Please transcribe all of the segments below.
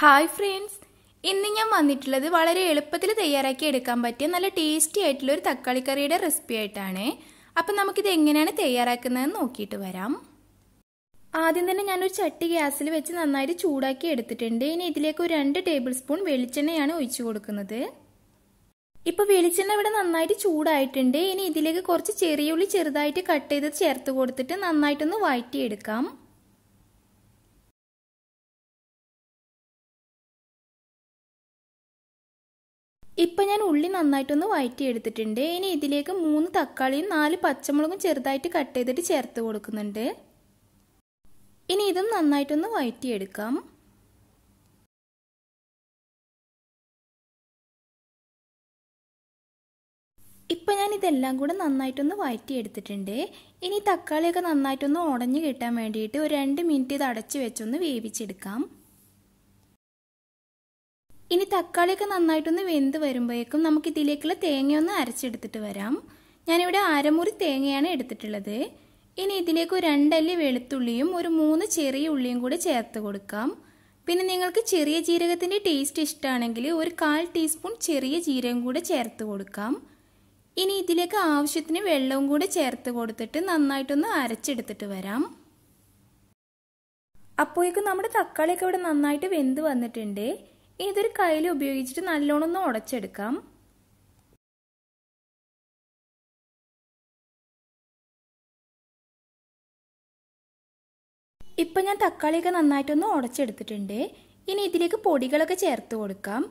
hi friends ഇന്ന് ഞാൻ വന്നിട്ടുള്ളത് വളരെ എളുപ്പത്തിൽ തയ്യാറാക്കി എടുക്കാൻ പറ്റിയ നല്ല ടേസ്റ്റി ആയിട്ടുള്ള ഒരു തക്കാളി കറിയുടെ റെസിപ്പി ആയിട്ടാണ് അപ്പം നമുക്കിത് എങ്ങനെയാണ് തയ്യാറാക്കുന്നതെന്ന് നോക്കിയിട്ട് വരാം ആദ്യം തന്നെ ഞാനൊരു ചട്ടി ഗ്യാസിൽ വെച്ച് നന്നായിട്ട് ചൂടാക്കി എടുത്തിട്ടുണ്ട് ഇനി ഇതിലേക്ക് ഒരു രണ്ട് ടേബിൾ സ്പൂൺ വെളിച്ചെണ്ണയാണ് ഒഴിച്ചു കൊടുക്കുന്നത് ഇപ്പൊ വെളിച്ചെണ്ണ ഇവിടെ നന്നായിട്ട് ചൂടായിട്ടുണ്ട് ഇനി ഇതിലേക്ക് കുറച്ച് ചെറിയ ഉള്ളി ചെറുതായിട്ട് കട്ട് ചെയ്ത് ചേർത്ത് കൊടുത്തിട്ട് നന്നായിട്ടൊന്ന് വഴറ്റിയെടുക്കാം എടുക്കാം ഇപ്പം ഞാൻ ഉള്ളി നന്നായിട്ടൊന്ന് വയറ്റി എടുത്തിട്ടുണ്ട് ഇനി ഇതിലേക്ക് മൂന്ന് തക്കാളിയും നാല് പച്ചമുളകും ചെറുതായിട്ട് കട്ട് ചെയ്തിട്ട് ചേർത്ത് കൊടുക്കുന്നുണ്ട് ഇനി ഇതും നന്നായിട്ടൊന്ന് എടുക്കാം ഇപ്പം ഞാൻ ഇതെല്ലാം കൂടെ നന്നായിട്ടൊന്ന് എടുത്തിട്ടുണ്ട് ഇനി തക്കാളിയൊക്കെ നന്നായിട്ടൊന്ന് ഉടഞ്ഞു കിട്ടാൻ വേണ്ടിയിട്ട് ഒരു രണ്ട് മിനിറ്റ് ഇത് അടച്ചു വെച്ചൊന്ന് വേവിച്ചെടുക്കാം ഇനി തക്കാളിയൊക്കെ നന്നായിട്ടൊന്ന് വെന്ത് വരുമ്പോഴേക്കും നമുക്ക് ഇതിലേക്കുള്ള തേങ്ങയൊന്ന് അരച്ചെടുത്തിട്ട് വരാം ഞാനിവിടെ അരമുറി തേങ്ങയാണ് എടുത്തിട്ടുള്ളത് ഇനി ഇതിലേക്ക് രണ്ടല്ലി വെളുത്തുള്ളിയും ഒരു മൂന്ന് ചെറിയ ഉള്ളിയും കൂടി ചേർത്ത് കൊടുക്കാം പിന്നെ നിങ്ങൾക്ക് ചെറിയ ജീരകത്തിൻ്റെ ടേസ്റ്റ് ഇഷ്ടമാണെങ്കിൽ ഒരു കാൽ ടീസ്പൂൺ ചെറിയ ജീരകം കൂടെ ചേർത്ത് കൊടുക്കാം ഇനി ഇതിലേക്ക് ആവശ്യത്തിന് വെള്ളവും കൂടെ ചേർത്ത് കൊടുത്തിട്ട് നന്നായിട്ടൊന്ന് അരച്ചെടുത്തിട്ട് വരാം അപ്പോഴേക്കും നമ്മുടെ തക്കാളിയൊക്കെ ഇവിടെ നന്നായിട്ട് വെന്ത് വന്നിട്ടുണ്ട് ഇതൊരു കയ്യിൽ ഉപയോഗിച്ചിട്ട് നല്ലോണം ഒന്ന് ഉടച്ചെടുക്കാം ഇപ്പൊ ഞാൻ തക്കാളിയൊക്കെ നന്നായിട്ടൊന്ന് ഉടച്ചെടുത്തിട്ടുണ്ട് ഇനി ഇതിലേക്ക് പൊടികളൊക്കെ ചേർത്ത് കൊടുക്കാം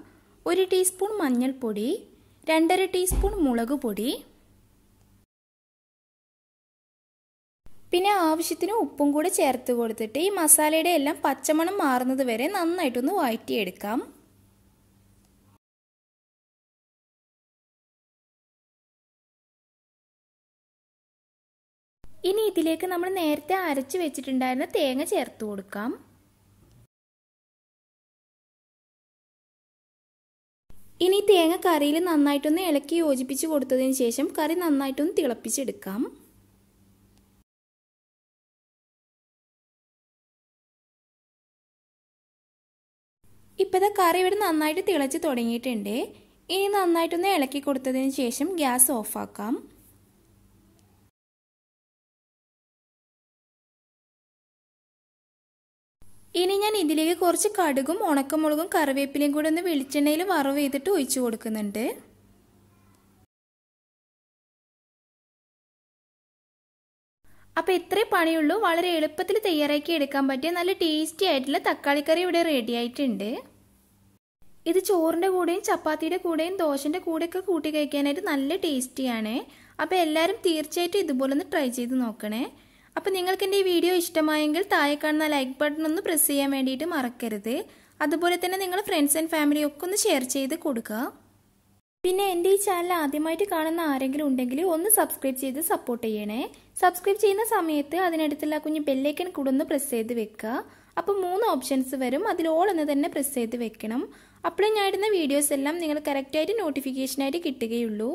ഒരു ടീസ്പൂൺ മഞ്ഞൾപ്പൊടി രണ്ടര ടീസ്പൂൺ മുളക് പൊടി പിന്നെ ആവശ്യത്തിന് ഉപ്പും കൂടി ചേർത്ത് കൊടുത്തിട്ട് ഈ മസാലയുടെ എല്ലാം പച്ചമണം മാറുന്നത് വരെ നന്നായിട്ടൊന്ന് വഴറ്റിയെടുക്കാം ഇനി ഇതിലേക്ക് നമ്മൾ നേരത്തെ അരച്ച് വെച്ചിട്ടുണ്ടായിരുന്ന തേങ്ങ ചേർത്ത് കൊടുക്കാം ഇനി തേങ്ങ കറിയിൽ നന്നായിട്ടൊന്ന് ഇളക്കി യോജിപ്പിച്ച് കൊടുത്തതിന് ശേഷം കറി നന്നായിട്ടൊന്ന് തിളപ്പിച്ചെടുക്കാം ഇപ്പോഴത്തെ കറി ഇവിടെ നന്നായിട്ട് തിളച്ച് തുടങ്ങിയിട്ടുണ്ട് ഇനി നന്നായിട്ടൊന്ന് ഇളക്കി കൊടുത്തതിന് ശേഷം ഗ്യാസ് ഓഫാക്കാം ഇനി ഞാൻ ഇതിലേക്ക് കുറച്ച് കടുകും ഉണക്കമുളകും കറിവേപ്പിലയും കൂടെ ഒന്ന് വെളിച്ചെണ്ണയിൽ വറവ് ചെയ്തിട്ട് ഒഴിച്ചു കൊടുക്കുന്നുണ്ട് അപ്പോൾ ഇത്രേ പണിയുള്ളൂ വളരെ എളുപ്പത്തിൽ തയ്യാറാക്കി എടുക്കാൻ പറ്റിയ നല്ല ടേസ്റ്റി ആയിട്ടുള്ള തക്കാളിക്കറി ഇവിടെ റെഡി ആയിട്ടുണ്ട് ഇത് ചോറിന്റെ കൂടെയും ചപ്പാത്തിയുടെ കൂടെയും കൂടെ ഒക്കെ കൂട്ടി കഴിക്കാനായിട്ട് നല്ല ടേസ്റ്റിയാണ് അപ്പോൾ എല്ലാരും തീർച്ചയായിട്ടും ഇതുപോലെ ഒന്ന് ട്രൈ ചെയ്ത് നോക്കണേ അപ്പോൾ നിങ്ങൾക്ക് എൻ്റെ ഈ വീഡിയോ ഇഷ്ടമായെങ്കിൽ താഴെ കാണുന്ന ലൈക്ക് ബട്ടൺ ഒന്ന് പ്രസ് ചെയ്യാൻ വേണ്ടിയിട്ട് മറക്കരുത് അതുപോലെ തന്നെ നിങ്ങൾ ഫ്രണ്ട്സ് ആൻഡ് ഫാമിലി ഒക്കെ ഒന്ന് ഷെയർ ചെയ്ത് കൊടുക്കുക പിന്നെ എൻ്റെ ഈ ചാനൽ ആദ്യമായിട്ട് കാണുന്ന ആരെങ്കിലും ഉണ്ടെങ്കിൽ ഒന്ന് സബ്സ്ക്രൈബ് ചെയ്ത് സപ്പോർട്ട് ചെയ്യണേ സബ്സ്ക്രൈബ് ചെയ്യുന്ന സമയത്ത് അതിനടുത്തുള്ള കുഞ്ഞ് ബെല്ലേക്കൻ കൂടെ ഒന്ന് പ്രസ് ചെയ്ത് വെക്കുക അപ്പോൾ മൂന്ന് ഓപ്ഷൻസ് വരും അതിൽ ഓൾ എന്ന് തന്നെ പ്രസ് ചെയ്ത് വെക്കണം അപ്പോഴേ ഞാൻ ഇടുന്ന വീഡിയോസ് എല്ലാം നിങ്ങൾ കറക്റ്റായിട്ട് നോട്ടിഫിക്കേഷനായിട്ട് കിട്ടുകയുള്ളൂ